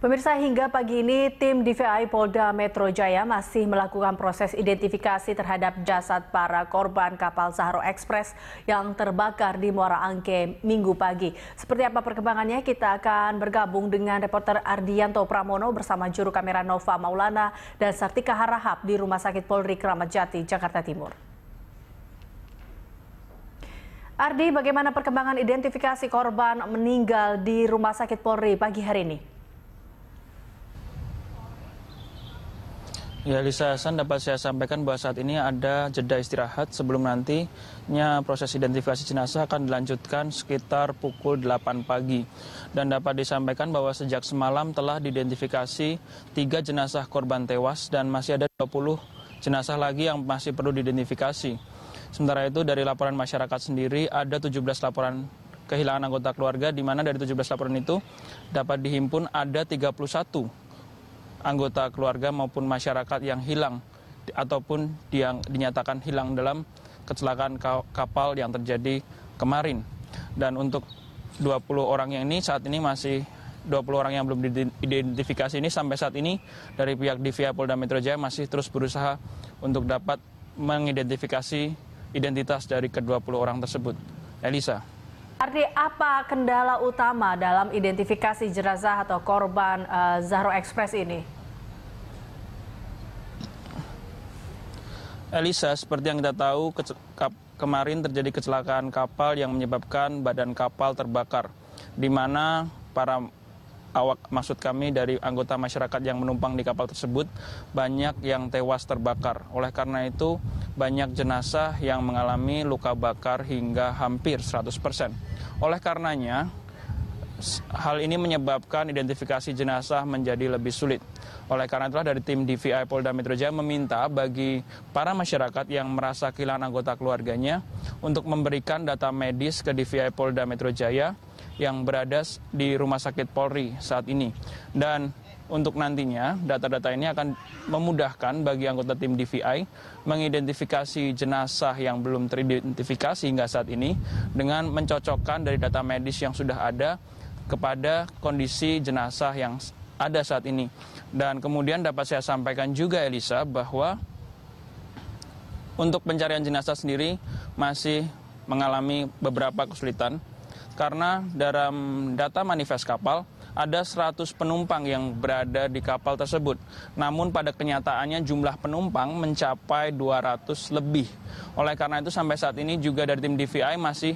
Pemirsa hingga pagi ini tim DVI Polda Metro Jaya masih melakukan proses identifikasi terhadap jasad para korban kapal Zahro Express yang terbakar di Muara Angke minggu pagi. Seperti apa perkembangannya kita akan bergabung dengan reporter Ardianto Pramono bersama juru kamera Nova Maulana dan Sartika Harahap di Rumah Sakit Polri Kramat Jati, Jakarta Timur. Ardi, bagaimana perkembangan identifikasi korban meninggal di Rumah Sakit Polri pagi hari ini? Ya, Lisa Hasan dapat saya sampaikan bahwa saat ini ada jeda istirahat sebelum nantinya proses identifikasi jenazah akan dilanjutkan sekitar pukul 8 pagi. Dan dapat disampaikan bahwa sejak semalam telah diidentifikasi tiga jenazah korban tewas dan masih ada 20 jenazah lagi yang masih perlu diidentifikasi. Sementara itu dari laporan masyarakat sendiri ada 17 laporan kehilangan anggota keluarga di mana dari 17 laporan itu dapat dihimpun ada 31 anggota keluarga maupun masyarakat yang hilang ataupun yang dinyatakan hilang dalam kecelakaan kapal yang terjadi kemarin. Dan untuk 20 orang yang ini saat ini masih 20 orang yang belum diidentifikasi ini sampai saat ini dari pihak DVI Polda Metro Jaya masih terus berusaha untuk dapat mengidentifikasi identitas dari ke-20 orang tersebut. Elisa. Arti apa kendala utama dalam identifikasi jenazah atau korban uh, Zahro Express ini? Elisa, seperti yang kita tahu, ke kemarin terjadi kecelakaan kapal yang menyebabkan badan kapal terbakar, di mana para awak maksud kami dari anggota masyarakat yang menumpang di kapal tersebut banyak yang tewas terbakar. Oleh karena itu banyak jenazah yang mengalami luka bakar hingga hampir 100%. Oleh karenanya hal ini menyebabkan identifikasi jenazah menjadi lebih sulit. Oleh karena itulah dari tim DVI Polda Metro Jaya meminta bagi para masyarakat yang merasa kehilangan anggota keluarganya untuk memberikan data medis ke DVI Polda Metro Jaya yang berada di Rumah Sakit Polri saat ini. Dan untuk nantinya data-data ini akan memudahkan bagi anggota tim DVI mengidentifikasi jenazah yang belum teridentifikasi hingga saat ini dengan mencocokkan dari data medis yang sudah ada kepada kondisi jenazah yang ada saat ini. Dan kemudian dapat saya sampaikan juga Elisa bahwa untuk pencarian jenazah sendiri masih mengalami beberapa kesulitan karena dalam data manifest kapal ada 100 penumpang yang berada di kapal tersebut. Namun pada kenyataannya jumlah penumpang mencapai 200 lebih. Oleh karena itu sampai saat ini juga dari tim DVI masih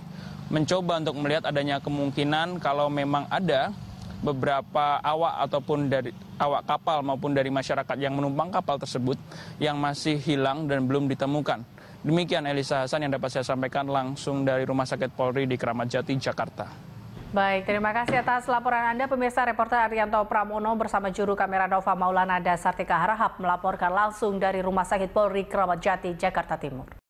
mencoba untuk melihat adanya kemungkinan kalau memang ada beberapa awak ataupun dari awak kapal maupun dari masyarakat yang menumpang kapal tersebut yang masih hilang dan belum ditemukan. Demikian Elisa Hasan yang dapat saya sampaikan langsung dari Rumah Sakit Polri di Keramat Jati, Jakarta. Baik, terima kasih atas laporan Anda. Pemirsa reporter Arianto Pramono bersama juru kamera Nova Maulana Dasartika Harahap melaporkan langsung dari Rumah Sakit Polri Keramat Jati, Jakarta Timur.